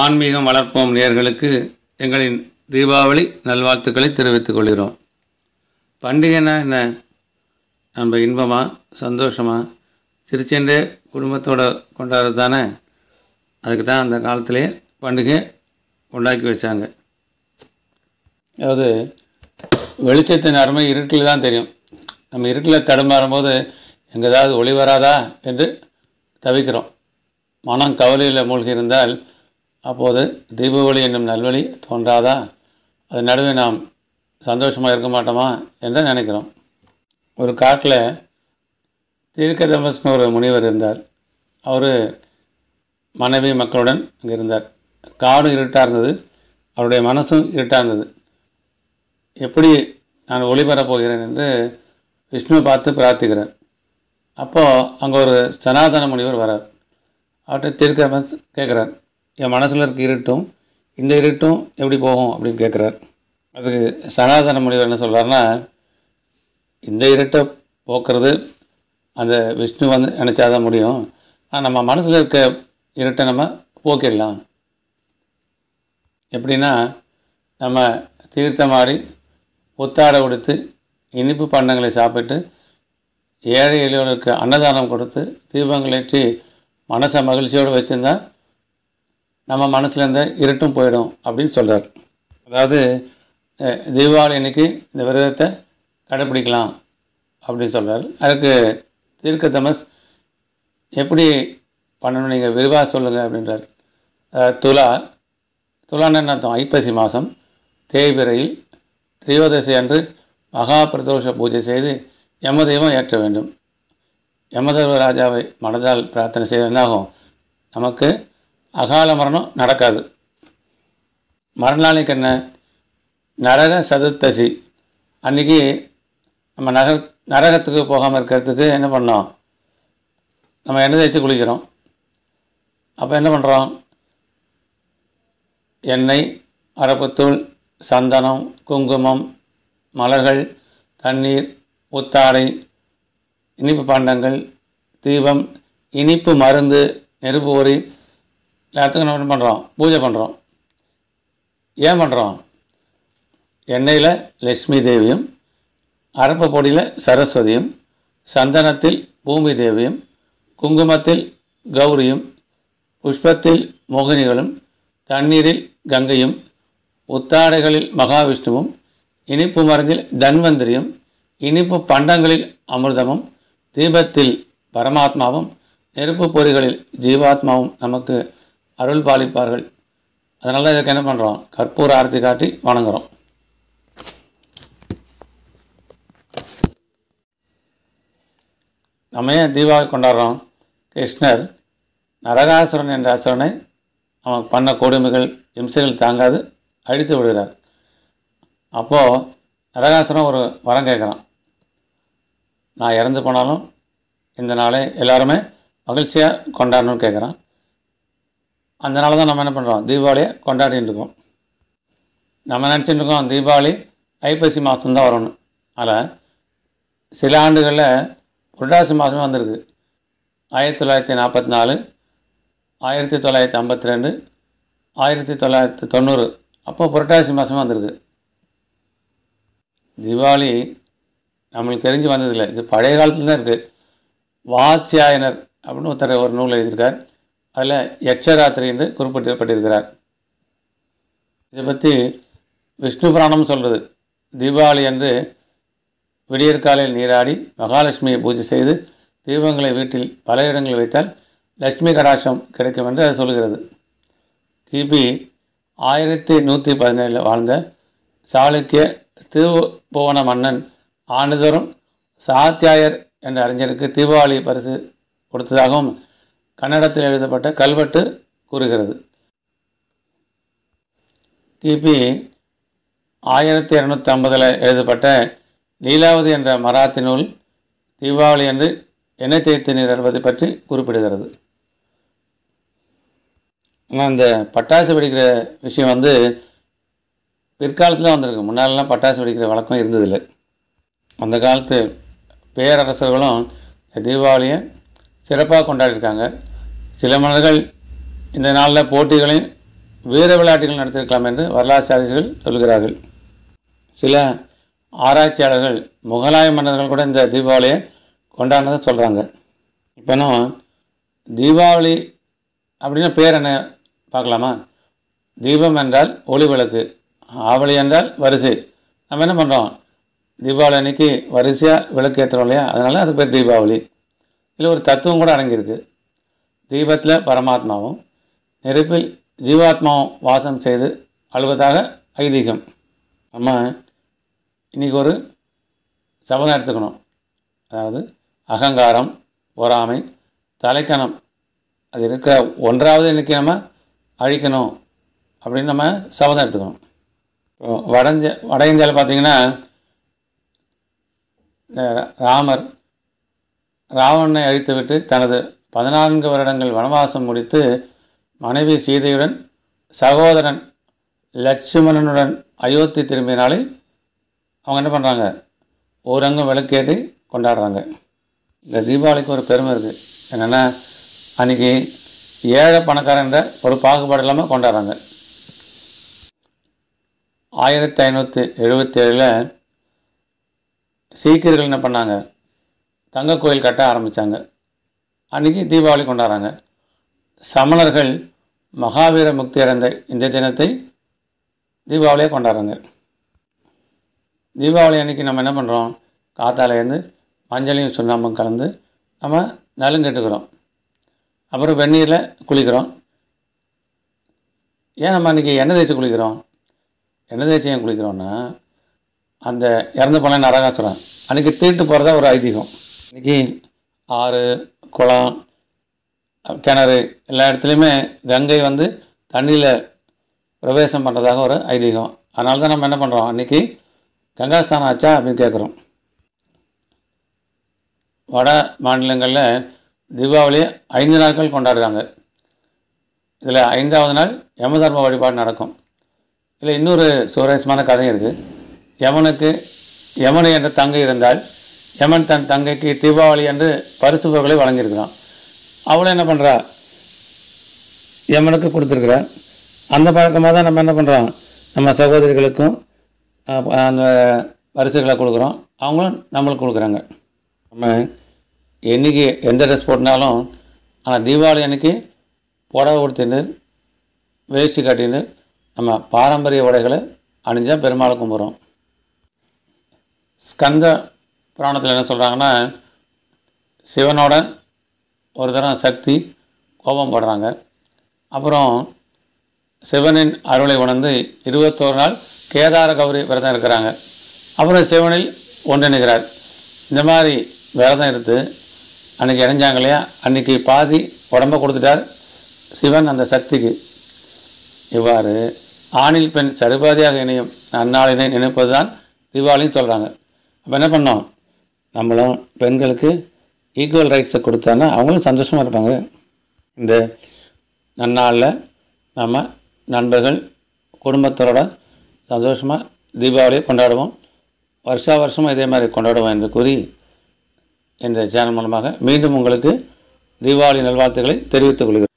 ஆன்மீகம் வளர்ப்போம் நேர்களுக்கு எங்களின் தீபாவளி நல்வாழ்த்துக்களை தெரிவித்துக் கொள்கிறோம் பண்டிகைனா என்ன நம்ம இன்பமாக சந்தோஷமாக சிரிச்சென்றே குடும்பத்தோடு கொண்டாடுறது தானே அதுக்கு தான் அந்த காலத்திலே பண்டிகை உண்டாக்கி வச்சாங்க அதாவது வெளிச்சத்தின் அருமை இருட்டில் தான் தெரியும் நம்ம இருட்டில் தடுமாறும் போது எங்கே ஏதாவது ஒளி வராதா என்று தவிக்கிறோம் மனம் கவலையில் மூழ்கி இருந்தால் அப்போது தீப ஒளி என்னும் நல்வழி தோன்றாதா அது நடுவே நாம் சந்தோஷமாக இருக்க மாட்டோமா என்று நினைக்கிறோம் ஒரு காட்டில் தீர்க்கதமஸ்னு ஒரு முனிவர் இருந்தார் அவர் மனைவி மக்களுடன் அங்கே இருந்தார் காடும் இருட்டாக இருந்தது அவருடைய மனசும் இருட்டாக இருந்தது எப்படி நான் ஒளிபரப்போகிறேன் என்று விஷ்ணு பார்த்து பிரார்த்திக்கிறார் அப்போது அங்கே ஒரு சனாதன முனிவர் வரார் அவர்கிட்ட தீர்க்கதமஸ் கேட்குறார் என் மனசில் இருக்க இருட்டும் இந்த இருட்டும் எப்படி போகும் அப்படின்னு கேட்குறார் அதுக்கு சனாதன முனிவர் என்ன சொல்கிறார்னா இந்த இருட்டை போக்குறது அந்த விஷ்ணு வந்து நினச்சா தான் முடியும் ஆனால் நம்ம மனசில் இருக்க இருட்டை நம்ம போக்கிடலாம் எப்படின்னா நம்ம தீர்த்தமாடி புத்தாடை உடுத்து இனிப்பு பண்டங்களை சாப்பிட்டு ஏழை எளியவர்களுக்கு அன்னதானம் கொடுத்து தீபங்கள் ஏற்றி மனசை மகிழ்ச்சியோடு வச்சுருந்தா நம்ம மனசில் இருந்த இருட்டும் போயிடும் அப்படின்னு சொல்கிறார் அதாவது தீபாவளி அன்னைக்கு இந்த விரதத்தை கடைப்பிடிக்கலாம் அப்படின்னு சொல்கிறார் அதுக்கு தீர்க்க தமஸ் எப்படி பண்ணணும் நீங்கள் விரிவாக சொல்லுங்கள் அப்படின்றார் துலா துலான்னு அர்த்தம் ஐப்பசி மாதம் தேய்பிரையில் திரியோதசி அன்று மகா பிரதோஷ பூஜை செய்து யமதெய்வம் ஏற்ற வேண்டும் யமதர்வ ராஜாவை மனதால் பிரார்த்தனை செய்ய என்னாகும் நமக்கு அகால மரணம் நடக்காது மறுநாளைக்கு என்ன நரக சதுர்த்தசி அன்றைக்கி நம்ம நகர் நரகத்துக்கு போகாமல் இருக்கிறதுக்கு என்ன பண்ணோம் நம்ம எண்ணெய் தேய்ச்சி குளிக்கிறோம் அப்போ என்ன பண்ணுறோம் எண்ணெய் அரப்புத்தூள் சந்தனம் குங்குமம் மலர்கள் தண்ணீர் உத்தாடை இனிப்பு பாண்டங்கள் தீபம் இனிப்பு மருந்து நெருப்பு ஒரி எல்லாத்துக்கும் நம்ம பண்ணுறோம் பூஜை பண்ணுறோம் ஏன் பண்ணுறோம் எண்ணெயில் லக்ஷ்மி தேவியும் அரப்பு பொடியில் சரஸ்வதியும் சந்தனத்தில் பூமி தேவியும் குங்குமத்தில் கௌரியும் புஷ்பத்தில் மோகினிகளும் தண்ணீரில் கங்கையும் உத்தாடைகளில் மகாவிஷ்ணுவும் இனிப்பு மருந்தில் தன்வந்திரியும் இனிப்பு பண்டங்களில் அமிர்தமும் தீபத்தில் பரமாத்மாவும் நெருப்பு பொறிகளில் ஜீவாத்மாவும் நமக்கு அருள் பாலிப்பார்கள் அதனால தான் இதுக்கு என்ன பண்ணுறோம் கற்பூர ஆரத்தி காட்டி வணங்குறோம் நம்ம ஏன் தீபாவளி கொண்டாடுறோம் கிருஷ்ணர் நரகாசுரன் என்ற அசுரனை அவன் பண்ண கொடுமைகள் இம்சைகள் தாங்காது அழித்து விடுகிறார் அப்போது நரகாசுரன் ஒரு வரம் கேட்குறான் நான் இறந்து போனாலும் இந்த நாளை எல்லாருமே மகிழ்ச்சியாக கொண்டாடணும்னு கேட்குறான் அதனால தான் நம்ம என்ன பண்ணுறோம் தீபாவளியை கொண்டாடிட்டு இருக்கோம் நம்ம நினச்சிட்டு இருக்கோம் தீபாவளி ஐப்பசி மாதம்தான் வரணும் அதில் சில ஆண்டுகளில் புரட்டாசி மாதமே வந்திருக்கு ஆயிரத்தி தொள்ளாயிரத்தி நாற்பத்தி நாலு ஆயிரத்தி தொள்ளாயிரத்தி ஐம்பத்தி ரெண்டு ஆயிரத்தி தொள்ளாயிரத்தி தொண்ணூறு அப்போ புரட்டாசி மாதம் வந்திருக்கு தீபாவளி நம்மளுக்கு தெரிஞ்சு வந்ததில்லை இது பழைய காலத்தில் தான் இருக்குது வாச்சியாயனர் அப்படின்னு ஒருத்தர் ஒரு நூல் எழுதியிருக்கார் அதில் யக்ஷராத்திரி என்று குறிப்பிடப்பட்டிருக்கிறார் இதை பற்றி விஷ்ணு புராணம் சொல்கிறது தீபாவளி அன்று விடியற்காலையில் நீராடி மகாலட்சுமியை பூஜை செய்து தீபங்களை வீட்டில் பல இடங்களில் வைத்தால் லட்சுமி கடாசம் கிடைக்கும் என்று அது சொல்கிறது கிபி ஆயிரத்தி நூற்றி பதினேழில் வாழ்ந்த சாளுக்கிய திருபுவன மன்னன் ஆண்டுதோறும் சாத்தியாயர் என்ற அறிஞருக்கு தீபாவளி பரிசு கொடுத்ததாகவும் கன்னடத்தில் எழுதப்பட்ட கல்வெட்டு கூறுகிறது கிபி ஆயிரத்தி இரநூத்தி ஐம்பதில் எழுதப்பட்ட லீலாவதி என்ற மராத்தி நூல் தீபாவளி என்று எண்ணெய் தேய்த்து நீர் அறுபதை பற்றி குறிப்பிடுகிறது ஆனால் இந்த பட்டாசு வெடிக்கிற விஷயம் வந்து பிற்காலத்தில் வந்திருக்கு முன்னாலெலாம் பட்டாசு வெடிக்கிற வழக்கம் இருந்ததில்லை அந்த காலத்து பேரரசர்களும் தீபாவளியை சிறப்பாக கொண்டாடிருக்காங்க சில மன்னர்கள் இந்த நாளில் போட்டிகளையும் வீர விளையாட்டுகள் நடத்தியிருக்கலாம் என்று வரலாற்றாளர்கள் சொல்கிறார்கள் சில ஆராய்ச்சியாளர்கள் முகலாய மன்னர்கள் கூட இந்த தீபாவளியை கொண்டாடினதை சொல்கிறாங்க இப்போ தீபாவளி அப்படின்னா பேர் என்ன பார்க்கலாமா தீபம் என்றால் ஒளி விளக்கு ஆவளி என்றால் வரிசை நம்ம என்ன பண்ணுறோம் தீபாவளி அன்னைக்கு வரிசையாக விளக்கு ஏற்றுறோம் இல்லையா அதனால் அது பேர் தீபாவளி இதில் ஒரு தத்துவம் கூட அடங்கியிருக்கு தீபத்தில் பரமாத்மாவும் நெருப்பில் ஜீவாத்மாவும் வாசம் செய்து அழுவதாக ஐதீகம் நம்ம இன்றைக்கி ஒரு சபதம் எடுத்துக்கணும் அதாவது அகங்காரம் பொறாமை தலைக்கணம் அது இருக்கிற ஒன்றாவது இன்றைக்கி நம்ம அழிக்கணும் அப்படின்னு நம்ம சபதம் எடுத்துக்கணும் வடஞ்ச வட இந்தியாவில் பார்த்திங்கன்னா ராமர் ராவணனை அழித்துவிட்டு தனது பதினான்கு வருடங்கள் வனவாசம் முடித்து மனைவி சீதையுடன் சகோதரன் லட்சுமணனுடன் அயோத்தி திரும்பினாலே அவங்க என்ன பண்ணுறாங்க ஊரங்கும் விளக்கேற்றி கொண்டாடுறாங்க இந்த தீபாவளிக்கு ஒரு பெருமை இருக்குது என்னென்னா அன்றைக்கி ஏழை பணக்காரன்ற ஒரு பாகுபாடு இல்லாமல் கொண்டாடுறாங்க ஆயிரத்தி ஐநூற்றி எழுபத்தி ஏழில் சீக்கியர்கள் என்ன பண்ணாங்க தங்க கோயில் கட்ட ஆரம்பித்தாங்க அன்றைக்கி தீபாவளி கொண்டாடுறாங்க சமணர்கள் மகாவீர முக்தி அடைந்த இந்த தினத்தை தீபாவளியாக கொண்டாடுறாங்க தீபாவளி அன்றைக்கி நம்ம என்ன பண்ணுறோம் காத்தாலேருந்து மஞ்சளையும் சுண்ணாம்பும் கலந்து நம்ம நலுங்கெட்டுக்கிறோம் அப்புறம் வெந்நீரில் குளிக்கிறோம் ஏன் நம்ம அன்றைக்கி எண்ணெய் தேய்ச்சி குளிக்கிறோம் எண்ணெய் தேய்ச்சி ஏன் குளிக்கிறோன்னா அந்த இறந்து போன நரகாசுரன் அன்றைக்கி தீட்டு போகிறதா ஒரு ஐதீகம் இன்றைக்கி ஆறு குளம் கிணறு எல்லா இடத்துலையுமே கங்கை வந்து தண்ணியில் பிரவேசம் பண்ணுறதாக ஒரு ஐதீகம் அதனால தான் நம்ம என்ன பண்ணுறோம் அன்றைக்கி கங்காஸ்தானம் ஆச்சா அப்படின்னு கேட்குறோம் வட மாநிலங்களில் தீபாவளி ஐந்து நாட்கள் கொண்டாடுறாங்க இதில் ஐந்தாவது நாள் யம தர்ம வழிபாடு நடக்கும் இதில் இன்னொரு சுவாரஸ்யமான கதை இருக்குது யமனுக்கு யமனை என்ற தங்கை இருந்தால் யமன் தன் தங்கைக்கு தீபாவளி என்று பரிசு பொருட்களை வழங்கியிருக்கிறான் அவளும் என்ன பண்ணுறா யமனுக்கு கொடுத்துருக்குறா அந்த பழக்கமாக தான் நம்ம என்ன பண்ணுறோம் நம்ம சகோதரிகளுக்கும் அந்த பரிசுகளை கொடுக்குறோம் அவங்களும் நம்மளுக்கு கொடுக்குறாங்க நம்ம என்றைக்கு எந்த ட்ரெஸ் போட்டினாலும் ஆனால் தீபாவளி அன்றைக்கி புடவை கொடுத்துட்டு வேஷ்டி காட்டின்னு நம்ம பாரம்பரிய உடைகளை அணிஞ்சால் பெருமாள் கும்பிட்றோம் ஸ்கந்த புராணத்தில் என்ன சொல்கிறாங்கன்னா சிவனோட ஒரு தரம் சக்தி கோபம் படுறாங்க அப்புறம் சிவனின் அருளை உணர்ந்து இருபத்தோரு நாள் கேதார கௌரி விரதம் இருக்கிறாங்க அப்புறம் சிவனில் ஒன்றிணைகிறார் இந்த மாதிரி விரதம் எடுத்து அன்றைக்கி இணைஞ்சாங்க இல்லையா அன்றைக்கி பாதி உடம்பை கொடுத்துட்டார் சிவன் அந்த சக்திக்கு இவ்வாறு ஆணில் பெண் சருபாதியாக இணையும் அந்நாளினை நினைப்பது தான் தீபாவளின்னு சொல்கிறாங்க அப்போ என்ன பண்ணோம் நம்மளும் பெண்களுக்கு ஈக்குவல் ரைட்ஸை கொடுத்தோன்னா அவங்களும் சந்தோஷமாக இருப்பாங்க இந்த நன்னாளில் நம்ம நண்பர்கள் குடும்பத்தோட சந்தோஷமாக தீபாவளியை கொண்டாடுவோம் வருஷா வருஷமும் இதே மாதிரி கொண்டாடுவோம் என்று கூறி இந்த சேனல் மூலமாக மீண்டும் உங்களுக்கு தீபாவளி நல்வாழ்த்துக்களை தெரிவித்துக் கொள்கிறேன்